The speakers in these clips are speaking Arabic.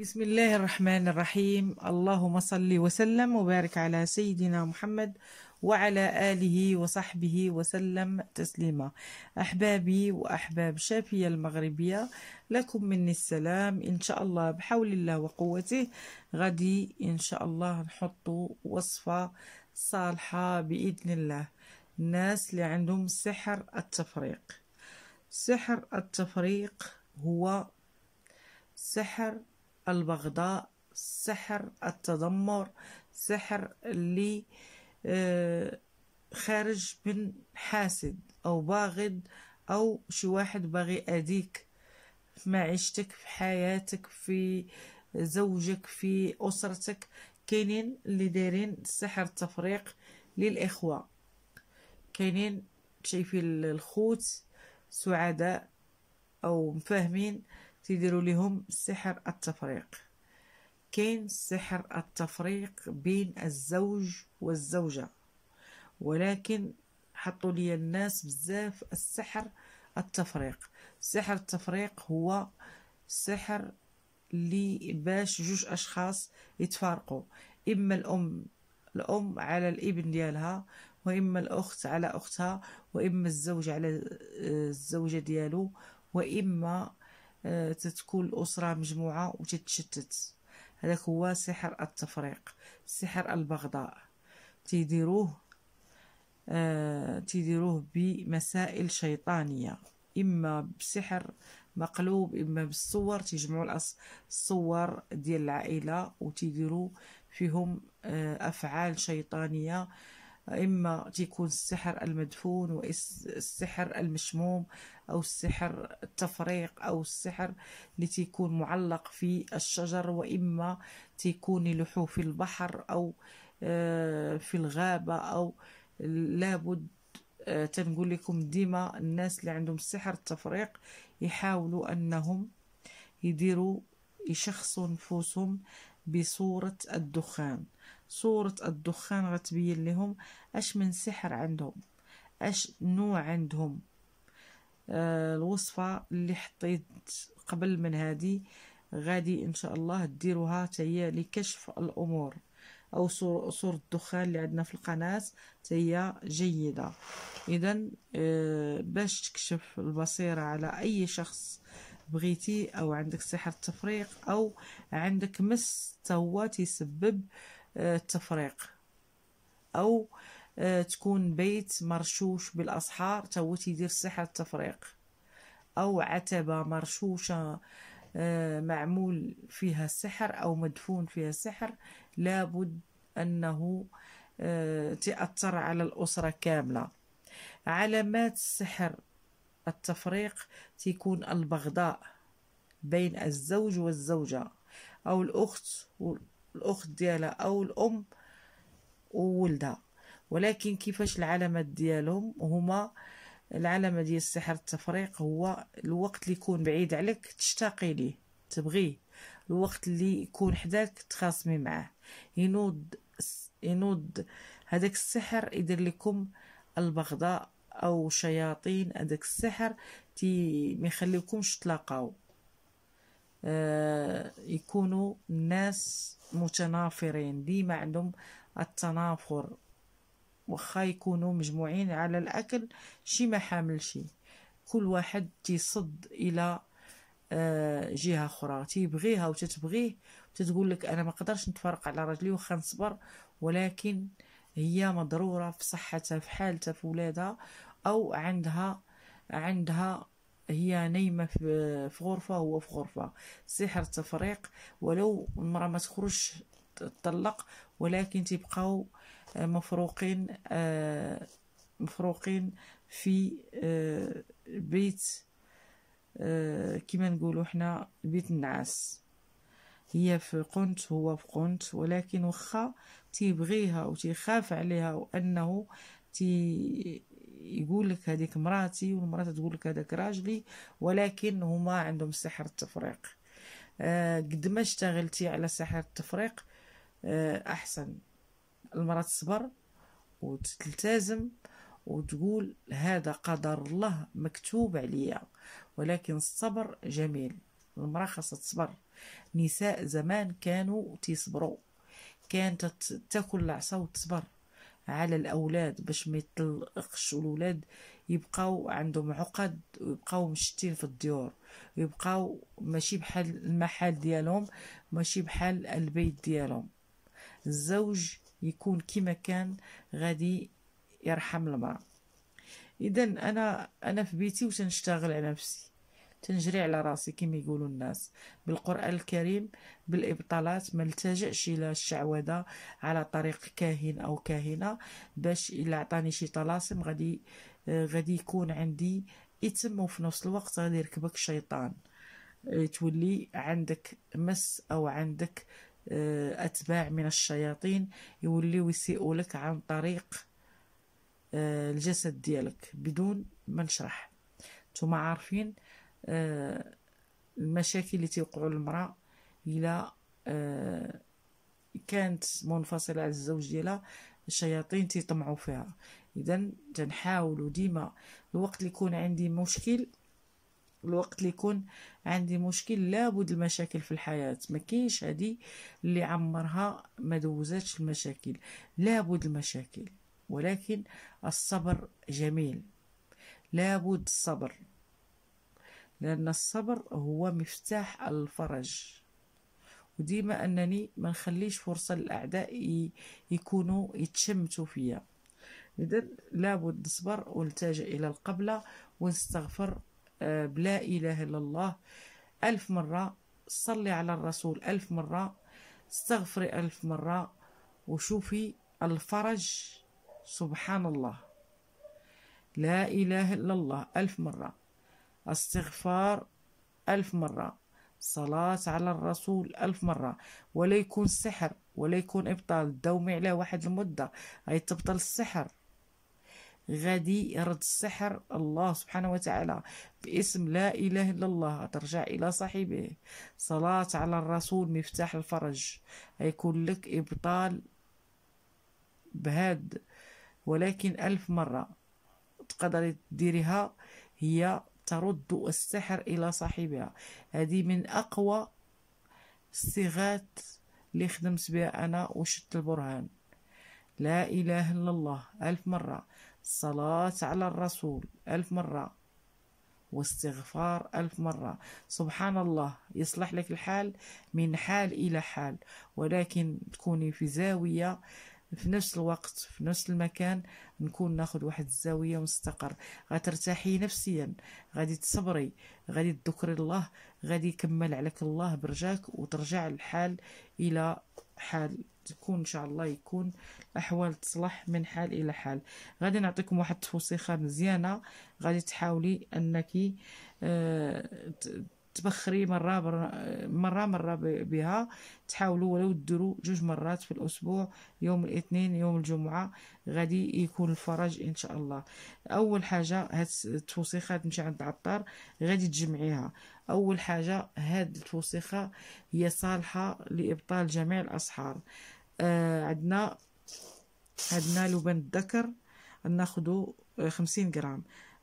بسم الله الرحمن الرحيم اللهم صل وسلم وبارك على سيدنا محمد وعلى آله وصحبه وسلم تسليما أحبابي وأحباب شافية المغربية لكم مني السلام إن شاء الله بحول الله وقوته غادي إن شاء الله نحط وصفة صالحة بإذن الله الناس اللي عندهم سحر التفريق سحر التفريق هو سحر البغضاء سحر التذمر سحر اللي آه، خارج من حاسد أو باغض أو شي واحد باغي أديك في معيشتك في حياتك في زوجك في أسرتك كاينين اللي دايرين سحر التفريق للإخوة كاينين شايفين الخوت سعداء أو مفاهمين تيديروا لهم سحر التفريق كاين سحر التفريق بين الزوج والزوجة ولكن حطوا لي الناس بزاف السحر التفريق سحر التفريق هو سحر اللي باش جوج اشخاص يتفارقوا اما الام الام على الابن ديالها واما الاخت على اختها واما الزوج على آه، الزوجه ديالو واما آه، تتكون الأسرة مجموعة وتتشتت هذاك هو سحر التفريق سحر البغضاء تيديروه آه تيديروه بمسائل شيطانية إما بسحر مقلوب إما بالصور تجمعوا الصور ديال العائلة وتيديروا فيهم آه أفعال شيطانية إما تيكون السحر المدفون والسحر المشموم أو السحر التفريق أو السحر اللي تيكون معلق في الشجر وإما تيكون لحوه في البحر أو آه، في الغابة أو لابد آه، تنقول لكم ديما الناس اللي عندهم السحر التفريق يحاولوا أنهم يديروا يشخصوا نفوسهم بصورة الدخان صورة الدخان غتبين لهم اش من سحر عندهم اش نوع عندهم آه الوصفة اللي حطيت قبل من هذه غادي ان شاء الله ديروها تهي لكشف الامور او صور الدخان اللي عندنا في القناه هي جيده اذا آه، باش تكشف البصيره على اي شخص بغيتي او عندك سحر تفريق او عندك مس تسبب تيسبب التفريق او آه، تكون بيت مرشوش بالاسحار تا تيدير السحر التفريق او عتبه مرشوشه آه، معمول فيها السحر او مدفون فيها السحر لابد انه آه، تاثر على الاسره كامله علامات السحر التفريق تكون البغضاء بين الزوج والزوجه او الاخت الأخت ديالها أو الأم وولدها ولكن كيفاش العلامات ديالهم هما العلامة ديال السحر التفريق هو الوقت اللي يكون بعيد عليك تشتاقي ليه تبغيه الوقت اللي يكون حداك تخاصمي معاه ينوض ينوض هذاك السحر يدير لكم البغضاء او شياطين هذاك السحر تي ما يخليكمش تلاقاو آه، يكونوا ناس متنافرين ديما عندهم التنافر وخا يكونوا مجموعين على الاكل شي ما حامل شي كل واحد تيصد الى آه، جهه اخرى تيبغيها وتتبغيه وتتقول لك انا ما قدرش نتفرق على راجلي وخا نصبر ولكن هي مضروره في صحتها في حالتها في ولادها او عندها عندها هي نايمة في غرفة هو في غرفة سحر تفريق ولو المرأة ما تخرج تطلق ولكن تبقاو آه، مفروقين آه، مفروقين في آه، بيت كما نقولوا حنا بيت النعاس هي في قنت هو في قنت ولكن وخا تيبغيها وتيخاف عليها وانه تي يقول لك هذيك مراتي والمرات تقول لك هذاك راجلي ولكن هما عندهم سحر التفريق آه، قد ما اشتغلتي على سحر التفريق آه، احسن المرأة تصبر وتلتزم وتقول هذا قدر الله مكتوب عليا ولكن الصبر جميل المرأة خاصها تصبر نساء زمان كانوا تصبروا كانت تاكل العصا وتصبر على الاولاد باش ما يطلقش والولاد يبقاو عندهم عقد ويبقاو مشتين في الديور ويبقاو ماشي بحال المحل ديالهم ماشي بحال البيت ديالهم الزوج يكون كما كان غادي يرحم المرأة اذا انا انا في بيتي وتنشتغل على نفسي تنجري على راسي كما يقولوا الناس بالقران الكريم بالابطالات ما التجاش الى الشعوذه على طريق كاهن او كاهنه باش الا عطاني شي طلاسم غادي غادي يكون عندي يتم وفي نفس الوقت غادي يركبك الشيطان آه، تولي عندك مس او عندك آه، اتباع من الشياطين يوليو يسيئوا لك عن طريق آه، الجسد ديالك بدون ما نشرح نتوما عارفين آه، المشاكل اللي تيوقعوا للمراه الا آه، كانت منفصله على الزوج ديالها الشياطين تيطمعوا فيها اذا تنحاولوا ديما الوقت اللي يكون عندي مشكل الوقت اللي يكون عندي مشكل لابد المشاكل في الحياة ما كاينش هذه اللي عمرها ما دوزاتش المشاكل لابد المشاكل ولكن الصبر جميل لابد الصبر لأن الصبر هو مفتاح الفرج وديما أنني ما نخليش فرصة للأعداء يكونوا يتشمتوا فيا إذا لابد نصبر ونلتجأ إلى القبلة ونستغفر آه، بلا إله إلا الله ألف مرة صلي على الرسول ألف مرة استغفري ألف مرة وشوفي الفرج سبحان الله لا إله إلا الله ألف مرة استغفار ألف مرة صلاة على الرسول ألف مرة ولا يكون سحر ولا يكون إبطال دومي عليه واحد المدة غيتبطل السحر غادي يرد السحر الله سبحانه وتعالى باسم لا إله إلا الله ترجع إلى صاحبه صلاة على الرسول مفتاح الفرج هيكون لك إبطال بهاد ولكن ألف مرة تقدري تديرها هي ترد السحر إلى صاحبها هذه من أقوى الصيغات اللي خدمت بها أنا وشت البرهان لا إله إلا الله ألف مرة الصلاة على الرسول ألف مرة واستغفار ألف مرة سبحان الله يصلح لك الحال من حال إلى حال ولكن تكوني في زاوية في نفس الوقت في نفس المكان نكون ناخد واحد الزاويه ونستقر غترتاحي نفسيا غادي تصبري غادي تذكري الله غادي يكمل عليك الله برجاك وترجع الحال الى حال تكون ان شاء الله يكون الاحوال تصلح من حال الى حال غادي نعطيكم واحد التوسيخه مزيانه غادي تحاولي انك آه تبخري مره مره مره بها تحاولوا ولو ديروا جوج مرات في الاسبوع يوم الاثنين يوم الجمعه غادي يكون الفرج ان شاء الله اول حاجه هاد التوسيخه تمشي عند عطار غادي تجمعيها اول حاجه هاد التوسيخه هي صالحه لابطال جميع الاسحار آه عندنا عندنا لبن الذكر ناخدو خمسين غرام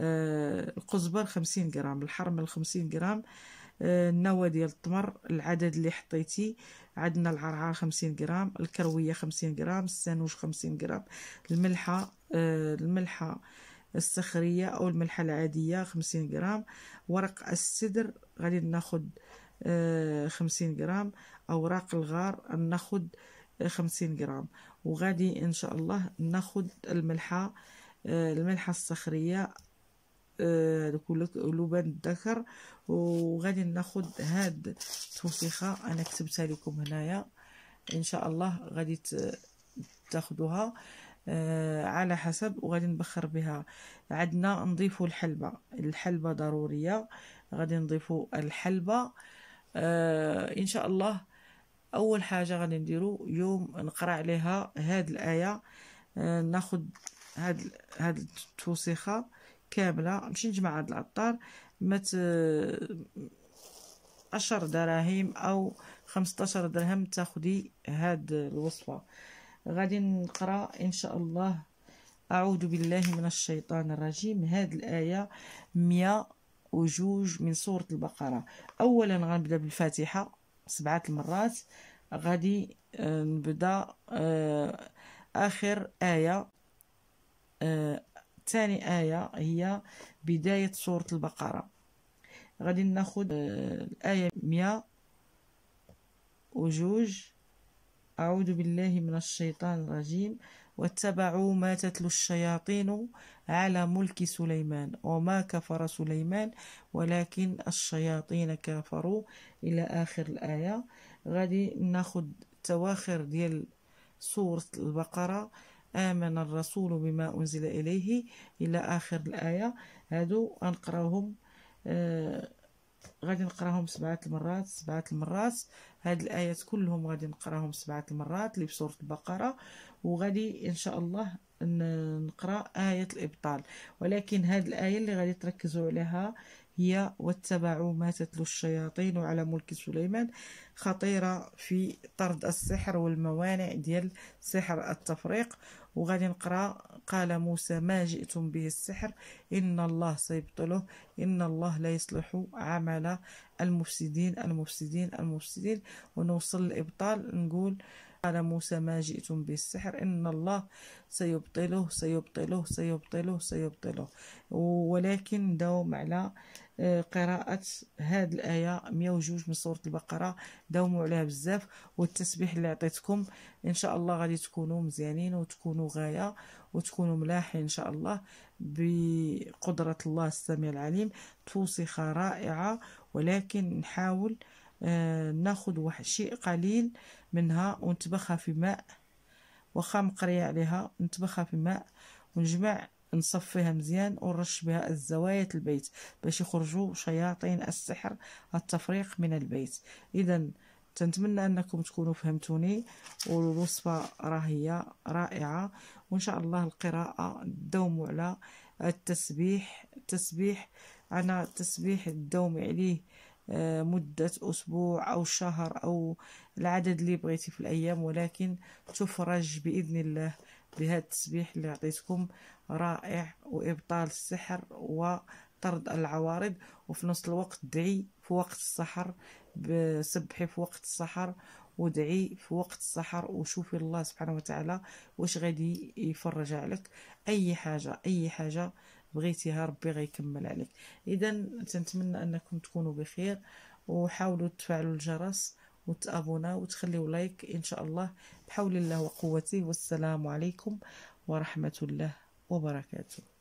القزبر خمسين غرام الحرمل خمسين غرام آه، النوى ديال التمر العدد اللي حطيتي عندنا العرعر خمسين غرام الكرويه خمسين غرام السانوج خمسين غرام الملحه آه، الملحه الصخريه او الملحه العاديه خمسين غرام ورق السدر غادي ناخد آه، خمسين غرام اوراق الغار ناخد خمسين غرام وغادي ان شاء الله ناخد الملحه الملحه الصخريه آه، قلوبا الذكر وغادي ناخد هاد التوسيخه انا كتبتها لكم هنايا ان شاء الله غادي تاخدوها آه، على حسب وغادي نبخر بها عندنا نضيفوا الحلبة الحلبة ضرورية غادي نضيفوا الحلبة آه ان شاء الله اول حاجة غادي نديرو يوم نقرا عليها هاد الاية آه ناخد هاد هاد التوسيخة كامله نمشي نجمع هاد العطار مت آه، عشر دراهم او 15 درهم تاخدي هاد الوصفه غادي نقرا ان شاء الله اعوذ بالله من الشيطان الرجيم هاد الايه 100 وجوج من سوره البقره اولا غنبدا بالفاتحه سبعه المرات غادي آه، نبدا آه، اخر ايه ثاني آية هي بداية سورة البقرة غادي ناخد آه، الآية 100 وجوج أعوذ بالله من الشيطان الرجيم واتبعوا ما تتلو الشياطين على ملك سليمان وما كفر سليمان ولكن الشياطين كفروا إلى آخر الآية غادي ناخد تواخر ديال سورة البقرة آمن الرسول بما أنزل إليه إلى آخر الآية هادو غنقراوهم آه غادي نقراهم سبعة المرات سبعة المرات هاد الآيات كلهم غادي نقراهم سبعة المرات اللي بسورة البقرة وغادي إن شاء الله نقرا آية الإبطال ولكن هاد الآية اللي غادي تركزوا عليها هي واتبعوا ما تتلو الشياطين على ملك سليمان خطيرة في طرد السحر والموانع ديال سحر التفريق وغادي نقرا قال موسى ما جئتم به السحر ان الله سيبطله ان الله لا يصلح عمل المفسدين المفسدين المفسدين ونوصل الإبطال نقول قال موسى ما جئتم بالسحر إن الله سيبطله سيبطله سيبطله سيبطله ولكن دوم على آه، قراءة هذه الآية 102 من سورة البقرة داوموا عليها بزاف والتسبيح اللي عطيتكم إن شاء الله غادي تكونوا مزيانين وتكونوا غاية وتكونوا ملاحين إن شاء الله بقدرة الله السميع العليم توصيخة رائعة ولكن نحاول آه، ناخد واحد شيء قليل منها ونطبخها في ماء واخا مقريه عليها نطبخها في ماء ونجمع نصفيها مزيان ونرش بها الزوايا البيت باش يخرجوا شياطين السحر التفريق من البيت اذا تنتمنى انكم تكونوا فهمتوني والوصفه راهي رائعه وان شاء الله القراءه الدوم على التسبيح التسبيح انا التسبيح الدوم عليه آه، مدة أسبوع أو شهر أو العدد اللي بغيتي في الأيام ولكن تفرج بإذن الله بهذا التسبيح اللي عطيتكم رائع وإبطال السحر وطرد العوارض وفي نفس الوقت دعي في وقت السحر سبحي في وقت السحر ودعي في وقت السحر وشوفي الله سبحانه وتعالى واش غادي يفرج عليك اي حاجه اي حاجه بغيتيها ربي غيكمل عليك اذا تنتمنى انكم تكونوا بخير وحاولوا تفعلوا الجرس وتابونا وتخليوا لايك ان شاء الله بحول الله وقوته والسلام عليكم ورحمه الله وبركاته